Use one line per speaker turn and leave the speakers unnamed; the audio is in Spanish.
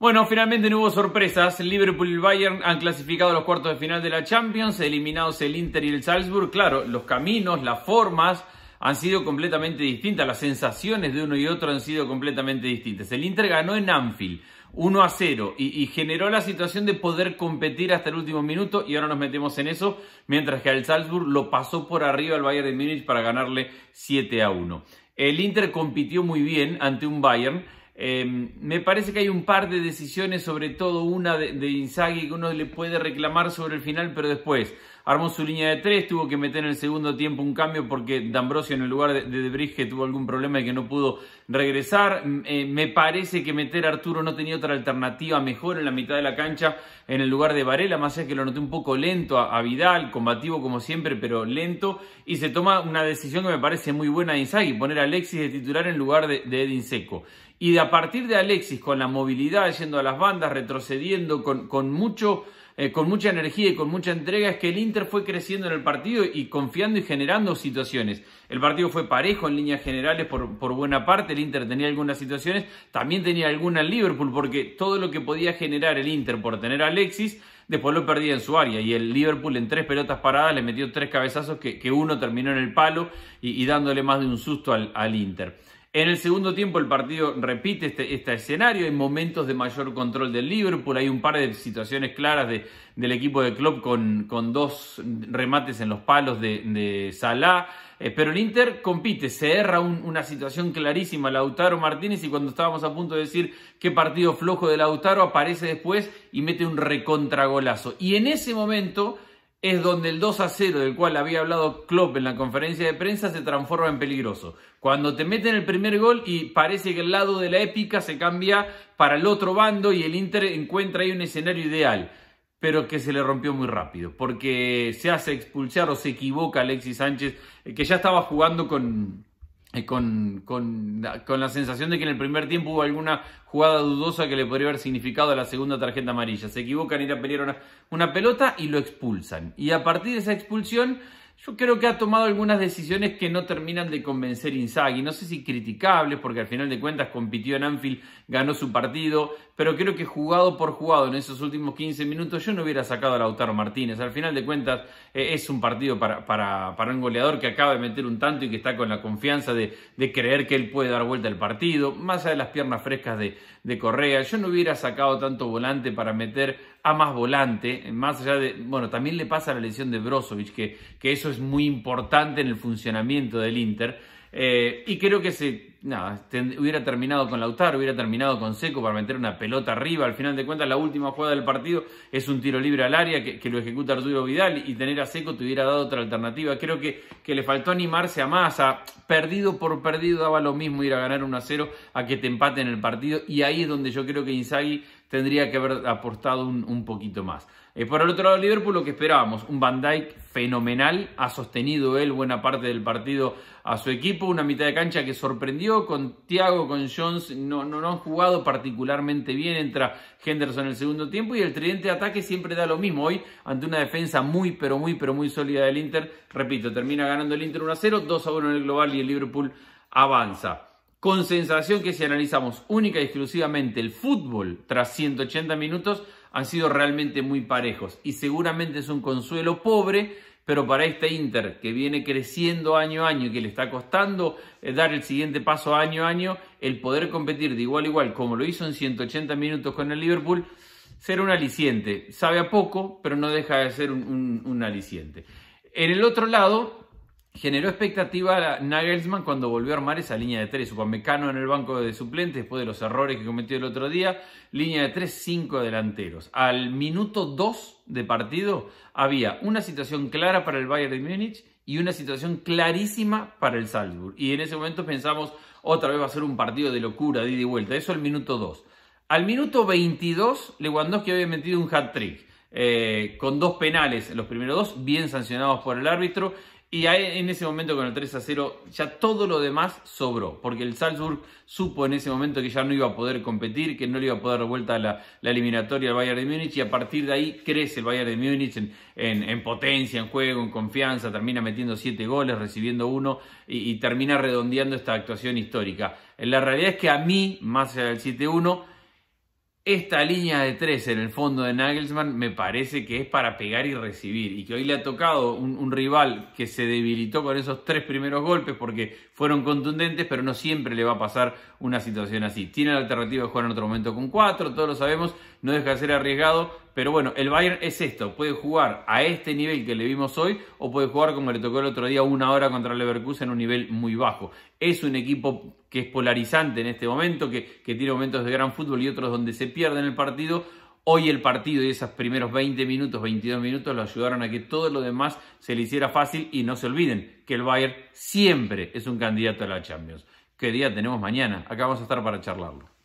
Bueno, finalmente no hubo sorpresas. Liverpool y Bayern han clasificado a los cuartos de final de la Champions, eliminados el Inter y el Salzburg. Claro, los caminos, las formas han sido completamente distintas, las sensaciones de uno y otro han sido completamente distintas. El Inter ganó en Anfield 1 a 0 y, y generó la situación de poder competir hasta el último minuto y ahora nos metemos en eso, mientras que el Salzburg lo pasó por arriba al Bayern de Múnich para ganarle 7 a 1. El Inter compitió muy bien ante un Bayern eh, me parece que hay un par de decisiones, sobre todo una de, de que uno le puede reclamar sobre el final, pero después Armó su línea de tres, tuvo que meter en el segundo tiempo un cambio porque D'Ambrosio en el lugar de, de que tuvo algún problema y que no pudo regresar. Eh, me parece que meter a Arturo no tenía otra alternativa mejor en la mitad de la cancha en el lugar de Varela, más allá que lo noté un poco lento a, Vidal, combativo como siempre, pero lento. Y se toma una decisión que me parece muy buena de Inzaghi, poner a Alexis de titular en lugar de, Edin Seco. Y de a partir de Alexis, con la movilidad, yendo a las bandas, retrocediendo, con mucho eh, con mucha energía y con mucha entrega es que el Inter fue creciendo en el partido y confiando y generando situaciones. El partido fue parejo en líneas generales por, buena parte, el Inter tenía algunas situaciones, también tenía alguna en Liverpool porque todo lo que podía generar el Inter por tener a Alexis, después lo perdía en su área y el Liverpool en tres pelotas paradas le metió tres cabezazos que, uno terminó en el palo y, dándole más de un susto al Inter. En el segundo tiempo el partido repite este, este, escenario, hay momentos de mayor control del Liverpool, hay un par de situaciones claras del equipo de Klopp con, dos remates en los palos de, de Salah, eh, pero el Inter compite, se erra una situación clarísima Lautaro Martínez y cuando estábamos a punto de decir qué partido flojo de Lautaro aparece después y mete un recontragolazo. Y en ese momento es donde el 2 a 0 del cual había hablado Klopp en la conferencia de prensa se transforma en peligroso. Cuando te meten el primer gol y parece que el lado de la épica se cambia para el otro bando y el Inter encuentra ahí un escenario ideal, pero que se le rompió muy rápido, porque se hace expulsar o se equivoca Alexis Sánchez, eh, que ya estaba jugando con, eh, con, con, la sensación de que en el primer tiempo hubo alguna jugada dudosa que le podría haber significado a la segunda tarjeta amarilla. Se equivocan ir a pelear una pelota y lo expulsan. Y a partir de esa expulsión yo creo que ha tomado algunas decisiones que no terminan de convencer Inzaghi. No sé si criticables, porque al final de cuentas compitió en Anfield, ganó su partido, pero creo que jugado por jugado en esos últimos 15 minutos yo no hubiera sacado a Lautaro Martínez. Al final de cuentas eh, es un partido para, un goleador que acaba de meter un tanto y que está con la confianza de, creer que él puede dar vuelta al partido, más allá de las piernas frescas de, de Correa. Yo no hubiera sacado tanto volante para meter a más volante, más allá de, bueno, también le pasa la lesión de Brozovic, que, eso es muy importante en el funcionamiento del Inter. Eh, y creo que se, hubiera terminado con Lautaro, hubiera terminado con Seco para meter una pelota arriba. Al final de cuentas, la última jugada del partido es un tiro libre al área que, lo ejecuta Arturo Vidal y tener a Seco te hubiera dado otra alternativa. Creo que, le faltó animarse a más Perdido por perdido daba lo mismo ir a ganar 1 0 a que te empate en el partido. Y ahí es donde yo creo que Inzaghi tendría que haber aportado un, poquito más. Eh, por el otro lado, Liverpool, lo que esperábamos, un Van Dijk fenomenal, ha sostenido él buena parte del partido a su equipo, una mitad de cancha que sorprendió con Thiago, con Jones, no, no, no han jugado particularmente bien, entra Henderson en el segundo tiempo y el tridente ataque siempre da lo mismo, hoy ante una defensa muy, pero muy, pero muy sólida del Inter, repito, termina ganando el Inter 1 a 0, 2 a 1 en el global y el Liverpool avanza con sensación que si analizamos única y exclusivamente el fútbol tras 180 minutos, han sido realmente muy parejos y seguramente es un consuelo pobre, pero para este Inter que viene creciendo año a año y que le está costando eh, dar el siguiente paso año a año, el poder competir de igual a igual como lo hizo en 180 minutos con el Liverpool, será un aliciente. Sabe a poco, pero no deja de ser un, un aliciente. En el otro lado, Generó expectativa a Nagelsmann cuando volvió a armar esa línea de tres. Mecano en el banco de suplentes después de los errores que cometió el otro día. Línea de tres, cinco delanteros. Al minuto dos de partido había una situación clara para el Bayern de Múnich y una situación clarísima para el Salzburg. Y en ese momento pensamos, otra vez va a ser un partido de locura, de ida y vuelta. Eso al minuto dos. Al minuto 22, Lewandowski había metido un hat-trick. Eh, con dos penales, los primeros dos bien sancionados por el árbitro, y en ese momento con el 3 a 0 ya todo lo demás sobró, porque el Salzburg supo en ese momento que ya no iba a poder competir, que no le iba a poder dar vuelta la, la eliminatoria al Bayern de Múnich y a partir de ahí crece el Bayern de Múnich en, potencia, en juego, en confianza, termina metiendo 7 goles, recibiendo uno y, y termina redondeando esta actuación histórica. La realidad es que a mí, más allá del 7-1, esta línea de tres en el fondo de Nagelsmann me parece que es para pegar y recibir y que hoy le ha tocado un, rival que se debilitó con esos tres primeros golpes porque fueron contundentes, pero no siempre le va a pasar una situación así. Tiene la alternativa de jugar en otro momento con cuatro, todos lo sabemos, no deja de ser arriesgado, pero bueno, el Bayern es esto, puede jugar a este nivel que le vimos hoy o puede jugar como le tocó el otro día una hora contra el Leverkusen en un nivel muy bajo. Es un equipo que es polarizante en este momento, que, tiene momentos de gran fútbol y otros donde se pierden el partido, Hoy el partido y esos primeros 20 minutos, 22 minutos, lo ayudaron a que todo lo demás se le hiciera fácil y no se olviden que el Bayern siempre es un candidato a la Champions. ¿Qué día tenemos mañana? Acá vamos a estar para charlarlo.